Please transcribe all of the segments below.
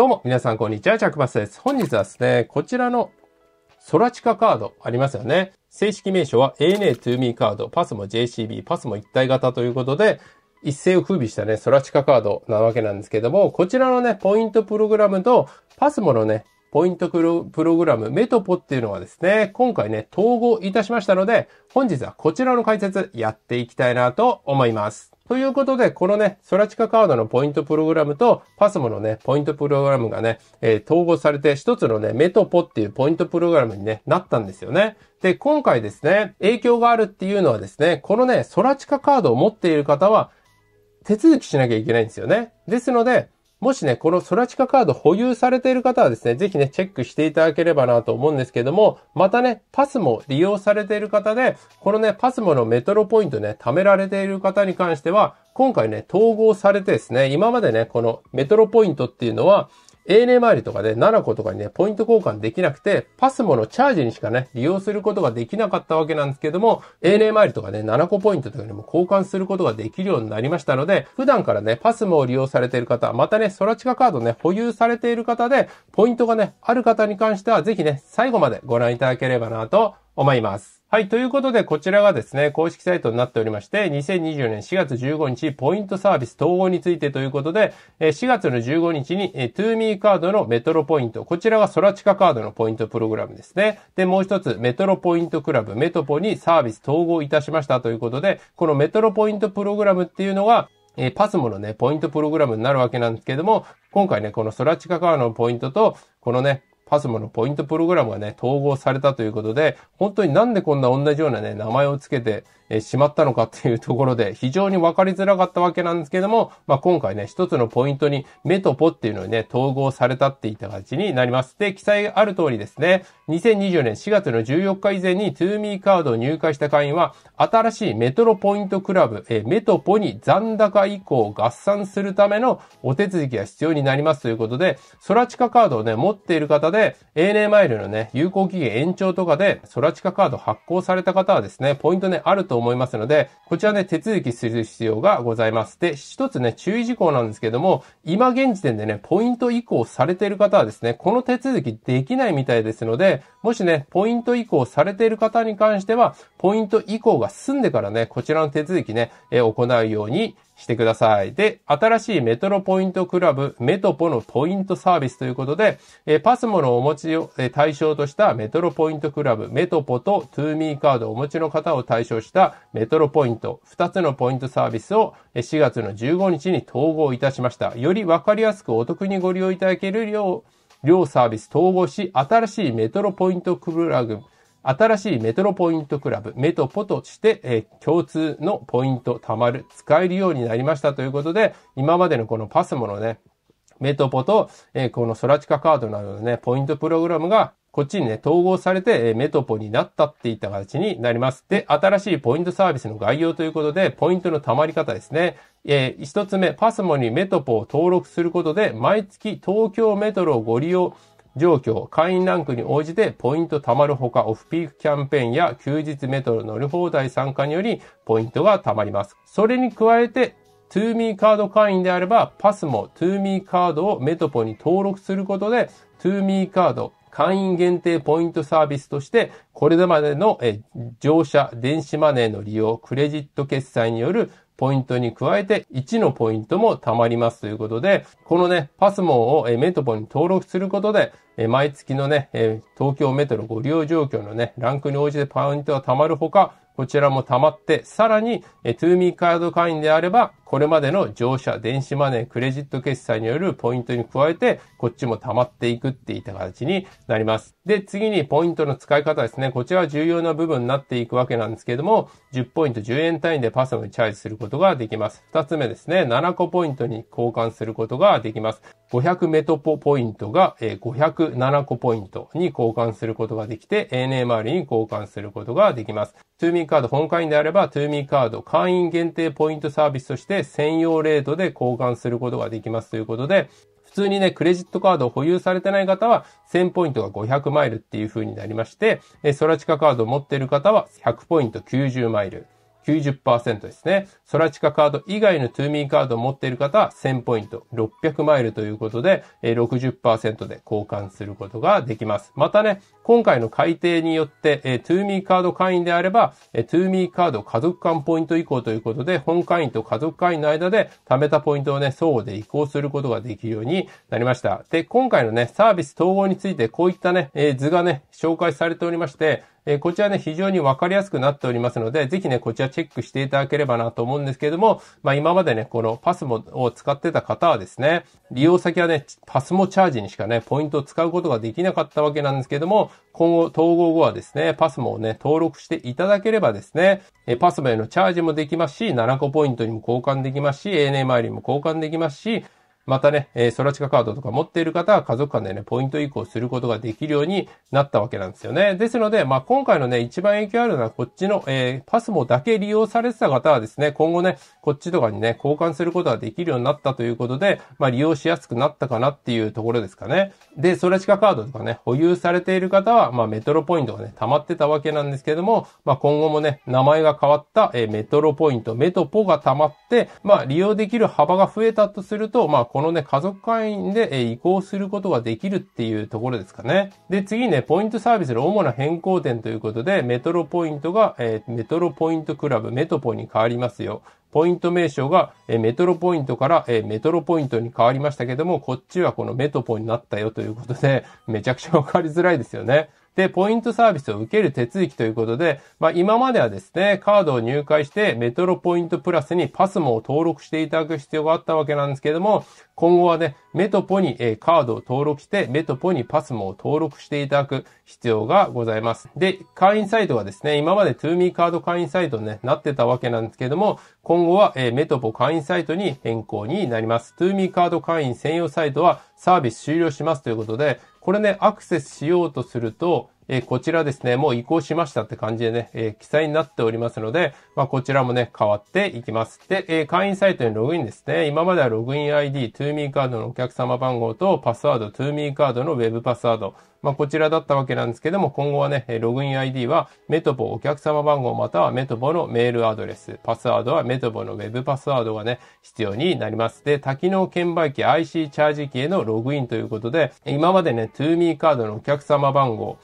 どうも、皆さん、こんにちは。チャックバスです。本日はですね、こちらの空地下カードありますよね。正式名称は ANA2Me カード、パスも JCB、パスも一体型ということで、一世を風靡したね、空地下カードなわけなんですけども、こちらのね、ポイントプログラムと、パスモのね、ポイントプログラム、メトポっていうのはですね、今回ね、統合いたしましたので、本日はこちらの解説やっていきたいなと思います。ということで、このね、ソラチカカードのポイントプログラムと、パスモのね、ポイントプログラムがね、えー、統合されて、一つのね、メトポっていうポイントプログラムに、ね、なったんですよね。で、今回ですね、影響があるっていうのはですね、このね、ソラチカカードを持っている方は、手続きしなきゃいけないんですよね。ですので、もしね、このソラチカカード保有されている方はですね、ぜひね、チェックしていただければなと思うんですけども、またね、パスも利用されている方で、このね、パスモのメトロポイントね、貯められている方に関しては、今回ね、統合されてですね、今までね、このメトロポイントっていうのは、ANA 周りとかで、7個とかにね、ポイント交換できなくて、パスモのチャージにしかね、利用することができなかったわけなんですけども、ANA 周りとかね、7個ポイントとかにも交換することができるようになりましたので、普段からね、パスモを利用されている方、またね、空地下カカードね、保有されている方で、ポイントがね、ある方に関しては、ぜひね、最後までご覧いただければなと思います。はい。ということで、こちらがですね、公式サイトになっておりまして、2024年4月15日、ポイントサービス統合についてということで、4月の15日に、トゥーミーカードのメトロポイント。こちらがソラチカカードのポイントプログラムですね。で、もう一つ、メトロポイントクラブ、メトポにサービス統合いたしましたということで、このメトロポイントプログラムっていうのが、えー、パスモのね、ポイントプログラムになるわけなんですけども、今回ね、このソラチカカードのポイントと、このね、パスモのポイントプログラムがね、統合されたということで、本当になんでこんな同じようなね、名前をつけて、えしまったのかっていうところで 非常に分かりづらかったわけなんですけども、まあ、今回ね、一つのポイントに目とポっていうのにね、統合されたっていった形になります。で、記載ある通りですね、2 0 2 0年4月の14日以前にゥー m e カードを入会した会員は、新しいメトロポイントクラブ、えメトポに残高以降合算するためのお手続きが必要になりますということで、ソラチカカードをね、持っている方で、ANA マイルのね、有効期限延長とかで、ソラチカカード発行された方はですね、ポイントね、あると思いますので、こちらね、手続きする必要がございます。で、一つね、注意事項なんですけども、今現時点でね、ポイント移行されている方はですね、この手続きできないみたいですので、もしね、ポイント移行されている方に関しては、ポイント移行が済んでからね、こちらの手続きね、え行うようにしてください。で、新しいメトロポイントクラブ、メトポのポイントサービスということで、えー、パスモのお持ちを、えー、対象としたメトロポイントクラブ、メトポとトゥーミーカードをお持ちの方を対象したメトロポイント、2つのポイントサービスを4月の15日に統合いたしました。よりわかりやすくお得にご利用いただけるよう、両サービス統合し、新しいメトロポイントクラブ、新しいメトロポイントクラブ、メトポとして、えー、共通のポイント貯まる、使えるようになりましたということで、今までのこのパスモのね、メトポと、えー、このソラチカカードなどのね、ポイントプログラムがこっちにね、統合されて、えメトポになったっていった形になります。で、新しいポイントサービスの概要ということで、ポイントの貯まり方ですね。えー、一つ目、パスモにメトポを登録することで、毎月東京メトロをご利用状況、会員ランクに応じてポイント貯まるほか、オフピークキャンペーンや休日メトロ乗り放題参加によりポイントが貯まります。それに加えて、ー m e カード会員であれば、パスもー m e カードをメトポに登録することで、ー m e カード、会員限定ポイントサービスとして、これまでの乗車、電子マネーの利用、クレジット決済によるポイントに加えて1のポイントも貯まりますということで、このね、パスモンをメトポに登録することで、毎月のね、東京メトロご利用状況のね、ランクに応じてポイントが貯まるほか、こちらも溜まって、さらに、トゥーミーカード会員であれば、これまでの乗車、電子マネー、クレジット決済によるポイントに加えて、こっちも溜まっていくっていった形になります。で、次にポイントの使い方ですね。こちらは重要な部分になっていくわけなんですけども、10ポイント10円単位でパソにチャージすることができます。二つ目ですね、7個ポイントに交換することができます。500メトポポイントが507個ポイントに交換することができて、ANA りに交換することができます。トゥーミーカード本会員であれば、トゥーミーカード会員限定ポイントサービスとして専用レートで交換することができますということで、普通にね、クレジットカードを保有されてない方は、1000ポイントが500マイルっていう風になりまして、ソラチカカードを持っている方は、100ポイント90マイル。90%ですね。ソラチカカード以外のトゥーミーカードを持っている方は1000ポイント、600マイルということで、60%で交換することができます。またね、今回の改定によって、トゥーミーカード会員であれば、トゥーミーカード家族間ポイント移行ということで、本会員と家族会員の間で貯めたポイントをね、相互で移行することができるようになりました。で、今回のね、サービス統合についてこういったね、図がね、紹介されておりまして、えー、こちらね、非常にわかりやすくなっておりますので、ぜひね、こちらチェックしていただければなと思うんですけれども、まあ今までね、このパスモを使ってた方はですね、利用先はね、パスモチャージにしかね、ポイントを使うことができなかったわけなんですけれども、今後統合後はですね、パスモをね、登録していただければですね、えパスモへのチャージもできますし、7個ポイントにも交換できますし、ANA 周りにも交換できますし、またね、えー、ソラチカカードとか持っている方は家族間でね、ポイント移行することができるようになったわけなんですよね。ですので、まあ、今回のね、一番影響あるのはこっちの、えー、パスモだけ利用されてた方はですね、今後ね、こっちとかにね、交換することができるようになったということで、まあ、利用しやすくなったかなっていうところですかね。で、ソラチカカードとかね、保有されている方は、まあ、メトロポイントがね、溜まってたわけなんですけども、まあ、今後もね、名前が変わった、えー、メトロポイント、メトポが溜まって、まあ、利用できる幅が増えたとすると、まあ、このね、家族会員で移行することができるっていうところですかね。で、次ね、ポイントサービスの主な変更点ということで、メトロポイントが、えー、メトロポイントクラブ、メトポに変わりますよ。ポイント名称がメトロポイントからメトロポイントに変わりましたけども、こっちはこのメトポになったよということで、めちゃくちゃわかりづらいですよね。で、ポイントサービスを受ける手続きということで、まあ、今まではですね、カードを入会して、メトロポイントプラスにパスモを登録していただく必要があったわけなんですけども、今後はね、メトポに、えカードを登録して、メトポにパスモを登録していただく必要がございます。で、会員サイトがですね、今まで 2me カード会員サイトに、ね、なってたわけなんですけども、今後は、えー、メトポ会員サイトに変更になります。トゥーミーカード会員専用サイトはサービス終了しますということで、これね、アクセスしようとすると、えこちらですね、もう移行しましたって感じでね、え記載になっておりますので、まあ、こちらもね、変わっていきます。で、え会員サイトにログインですね。今まではログイン ID、ゥー m e カードのお客様番号とパスワード、ゥー m e カードの Web パスワード、まあ、こちらだったわけなんですけども、今後はね、ログイン ID はメトボお客様番号またはメトボのメールアドレス、パスワードはメトボの Web パスワードがね、必要になります。で、多機能券売機 IC チャージ機へのログインということで、今までね、ゥー m e カードのお客様番号、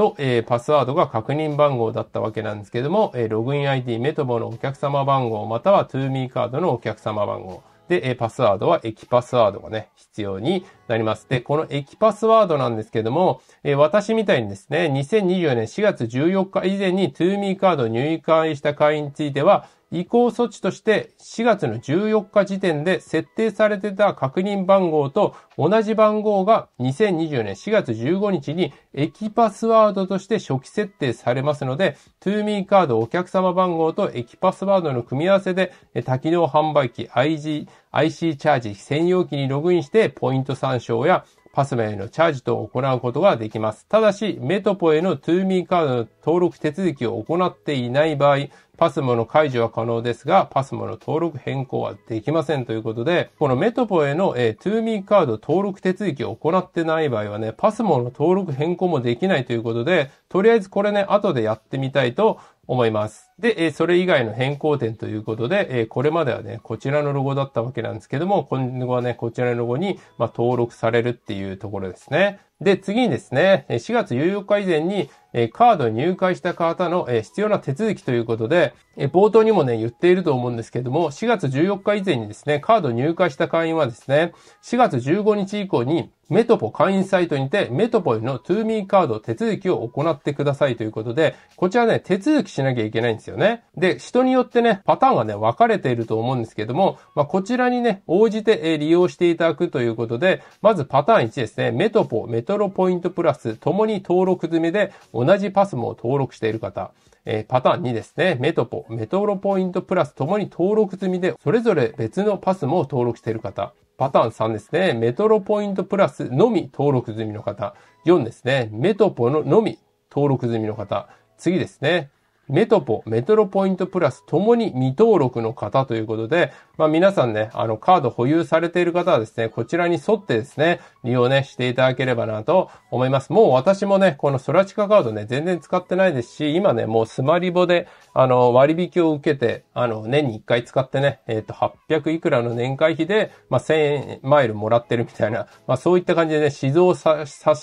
と、えー、パスワードが確認番号だったわけなんですけども、えー、ログイン ID、メトボのお客様番号、または ToMe カードのお客様番号。で、えー、パスワードは駅パスワードがね、必要になります。で、この駅パスワードなんですけども、えー、私みたいにですね、2024年4月14日以前に ToMe カード入会した会員については、移行措置として4月の14日時点で設定されてた確認番号と同じ番号が2 0 2 0年4月15日に駅パスワードとして初期設定されますので、2me カードお客様番号と駅パスワードの組み合わせで多機能販売機 IG、IC チャージ専用機にログインしてポイント参照やパスメへのチャージと行うことができます。ただし、メトポへの 2me カードの登録手続きを行っていない場合、パスモの解除は可能ですが、パスモの登録変更はできませんということで、このメトポへの、えー、トゥーミーカード登録手続きを行ってない場合はね、パスモの登録変更もできないということで、とりあえずこれね、後でやってみたいと思います。で、えそれ以外の変更点ということで、えこれまではね、こちらのロゴだったわけなんですけども、今後はね、こちらのロゴに、ま登録されるっていうところですね。で、次にですね、4月14日以前に、カード入会した方の必要な手続きということで、冒頭にもね、言っていると思うんですけども、4月14日以前にですね、カード入会した会員はですね、4月15日以降に、メトポ会員サイトにて、メトポの 2me カード手続きを行ってくださいということで、こちらね、手続きしなきゃいけないんですよ。よね。で、人によってね、パターンがね、分かれていると思うんですけども、まあ、こちらにね、応じて、え利用していただくということで、まずパターン1ですね、メトポ、メトロポイントプラス、ともに登録済みで、同じパスも登録している方。えー、パターン2ですね。メトポ、メトロポイントプラスともに登録済みで、それぞれ別のパスも登録している方。パターン3ですね。メトロポイントプラスのみ登録済みの方。4ですね。メトポののみ登録済みの方。次ですね。メトポ、メトロポイントプラスともに未登録の方ということで、まあ皆さんね、あのカード保有されている方はですね、こちらに沿ってですね、利用ね、していただければなと思います。もう私もね、このソラチカカードね、全然使ってないですし、今ね、もうスマリボで、あの、割引を受けて、あの、年に1回使ってね、えっ、ー、と、800いくらの年会費で、まあ1000マイルもらってるみたいな、まあそういった感じでね、指導さ、さ、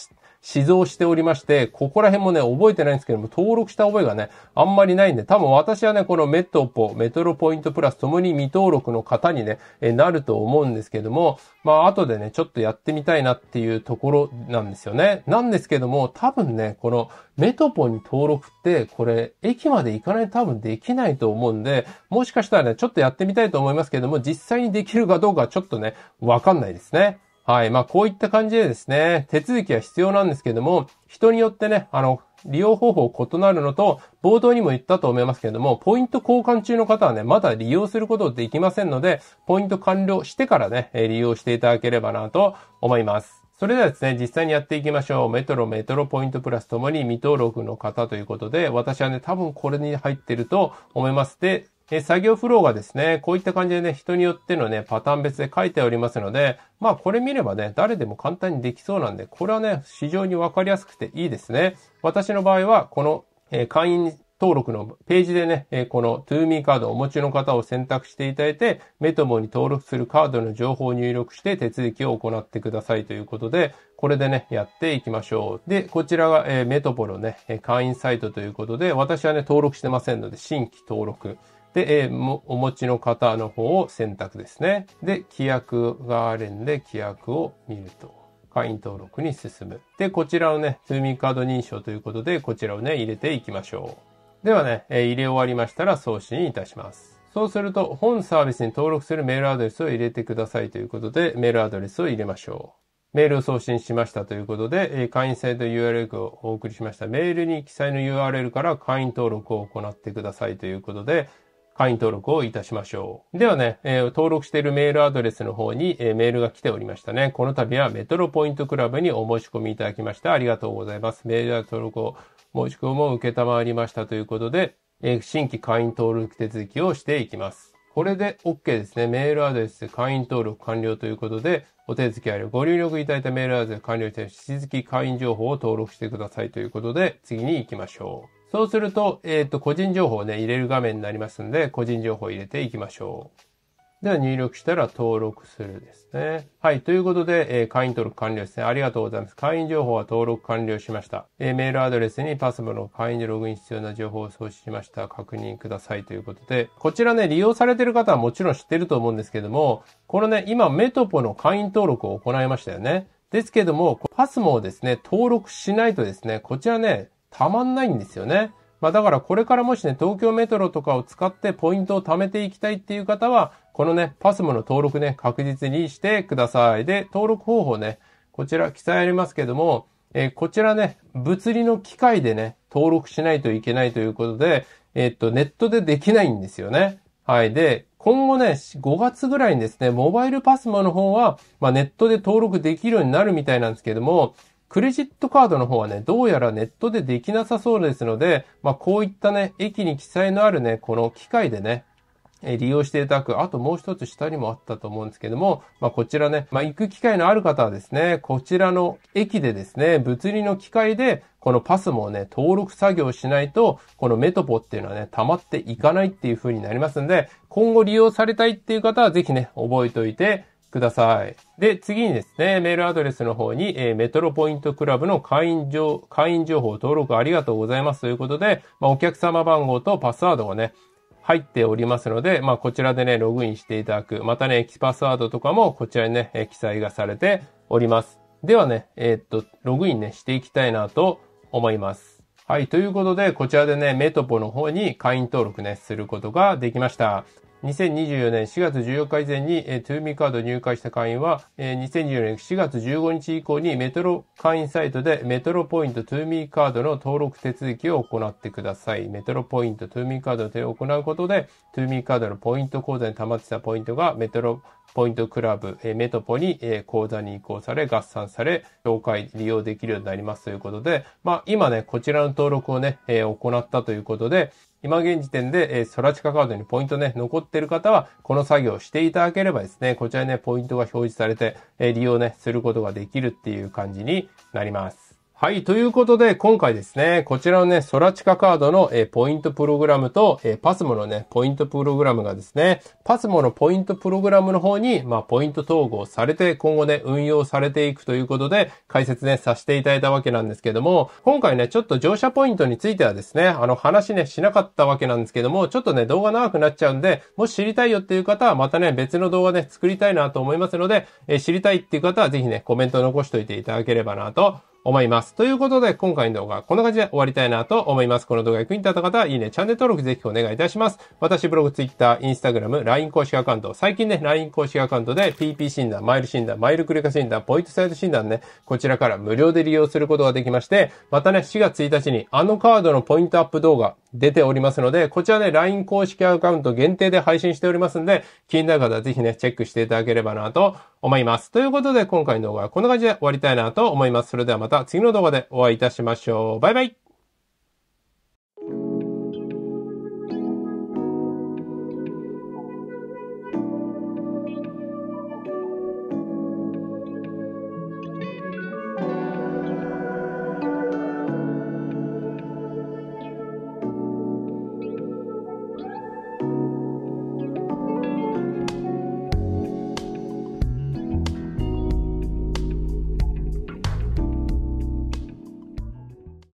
指導しておりまして、ここら辺もね、覚えてないんですけども、登録した覚えがね、あんまりないんで、多分私はね、このメトポ、メトロポイントプラスともに未登録の方にね、えなると思うんですけども、まあ、後でね、ちょっとやってみたいなっていうところなんですよね。なんですけども、多分ね、このメトポに登録って、これ、駅まで行かないと多分できないと思うんで、もしかしたらね、ちょっとやってみたいと思いますけども、実際にできるかどうかはちょっとね、わかんないですね。はい。まあ、こういった感じでですね、手続きは必要なんですけども、人によってね、あの、利用方法異なるのと、冒頭にも言ったと思いますけれども、ポイント交換中の方はね、まだ利用することできませんので、ポイント完了してからね、利用していただければなと思います。それではですね、実際にやっていきましょう。メトロ、メトロポイントプラスともに未登録の方ということで、私はね、多分これに入ってると思います。で、え作業フローがですね、こういった感じでね、人によってのね、パターン別で書いておりますので、まあこれ見ればね、誰でも簡単にできそうなんで、これはね、非常にわかりやすくていいですね。私の場合は、この、え会員登録のページでね、えこの ToMe カードをお持ちの方を選択していただいて、メトモに登録するカードの情報を入力して手続きを行ってくださいということで、これでね、やっていきましょう。で、こちらが、えメトポのね、会員サイトということで、私はね、登録してませんので、新規登録。で、えー、お持ちの方の方を選択ですね。で、規約があるんで、規約を見ると。会員登録に進む。で、こちらをね、住民カード認証ということで、こちらをね、入れていきましょう。ではね、えー、入れ終わりましたら送信いたします。そうすると、本サービスに登録するメールアドレスを入れてくださいということで、メールアドレスを入れましょう。メールを送信しましたということで、会員制と URL をお送りしましたメールに記載の URL から会員登録を行ってくださいということで、会員登録をいたしましょう。ではね、えー、登録しているメールアドレスの方に、えー、メールが来ておりましたね。この度はメトロポイントクラブにお申し込みいただきました。ありがとうございます。メールや登録を申し込みを受けたまわりましたということで、えー、新規会員登録手続きをしていきます。これで OK ですね。メールアドレス会員登録完了ということで、お手続きあるご入力いただいたメールアドレス完了して、引き続き会員情報を登録してくださいということで、次に行きましょう。そうすると、えっ、ー、と、個人情報をね、入れる画面になりますんで、個人情報を入れていきましょう。では、入力したら登録するですね。はい。ということで、えー、会員登録完了ですね。ありがとうございます。会員情報は登録完了しました。えー、メールアドレスにパスモの会員でログイン必要な情報を送信しました。確認くださいということで、こちらね、利用されてる方はもちろん知ってると思うんですけども、このね、今、メトポの会員登録を行いましたよね。ですけども、パスモをですね、登録しないとですね、こちらね、たまんないんですよね。まあだからこれからもしね、東京メトロとかを使ってポイントを貯めていきたいっていう方は、このね、パスモの登録ね、確実にしてください。で、登録方法ね、こちら記載ありますけども、えー、こちらね、物理の機械でね、登録しないといけないということで、えー、っと、ネットでできないんですよね。はい。で、今後ね、5月ぐらいにですね、モバイルパスモの方は、まあ、ネットで登録できるようになるみたいなんですけども、クレジットカードの方はね、どうやらネットでできなさそうですので、まあ、こういったね、駅に記載のあるね、この機械でね、え利用していただく。あともう一つ下にもあったと思うんですけども、まあ、こちらね、まあ、行く機会のある方はですね、こちらの駅でですね、物理の機械で、このパスもね、登録作業しないと、このメトポっていうのはね、溜まっていかないっていう風になりますんで、今後利用されたいっていう方はぜひね、覚えておいて、ください。で、次にですね、メールアドレスの方に、えー、メトロポイントクラブの会員情、会員情報登録ありがとうございますということで、まあ、お客様番号とパスワードがね、入っておりますので、まあ、こちらでね、ログインしていただく。またね、エキパスワードとかもこちらにね、え記載がされております。ではね、えー、っと、ログインね、していきたいなと思います。はい。ということで、こちらでね、メトポの方に会員登録ね、することができました。2024年4月14日以前に、えー、トゥーミーカード入会した会員は、えー、2024年4月15日以降にメトロ会員サイトでメトロポイントトゥーミーカードの登録手続きを行ってください。メトロポイントトゥーミーカードを行うことで、トゥーミーカードのポイント口座に溜まってたポイントがメトロポイントクラブ、えー、メトポに、えー、口座に移行され、合算され、紹介利用できるようになりますということで、まあ今ね、こちらの登録をね、えー、行ったということで、今現時点で、えー、ソラチカカードにポイントね、残ってる方は、この作業をしていただければですね、こちらにね、ポイントが表示されて、えー、利用ね、することができるっていう感じになります。はい。ということで、今回ですね、こちらのね、ソラチカカードの、えポイントプログラムと、えパスモのね、ポイントプログラムがですね、パスモのポイントプログラムの方に、まあ、ポイント統合されて、今後ね、運用されていくということで、解説ね、させていただいたわけなんですけども、今回ね、ちょっと乗車ポイントについてはですね、あの、話ね、しなかったわけなんですけども、ちょっとね、動画長くなっちゃうんで、もし知りたいよっていう方は、またね、別の動画で作りたいなと思いますので、え知りたいっていう方は、ぜひね、コメント残しといていただければなと思います。ということで、今回の動画はこんな感じで終わりたいなと思います。この動画が役に立った方は、いいね、チャンネル登録ぜひお願いいたします。私、ブログ、ツイッター、インスタグラム、LINE 公式アカウント、最近ね、LINE 公式アカウントで PP 診断、マイル診断、マイルクリカ診断、ポイントサイト診断ね、こちらから無料で利用することができまして、またね、4月1日にあのカードのポイントアップ動画出ておりますので、こちらね、LINE 公式アカウント限定で配信しておりますんで、気になる方はぜひね、チェックしていただければなと思います。ということで今回の動画はこんな感じで終わりたいなと思います。それではまた次の動画でお会いいたしましょう。バイバイ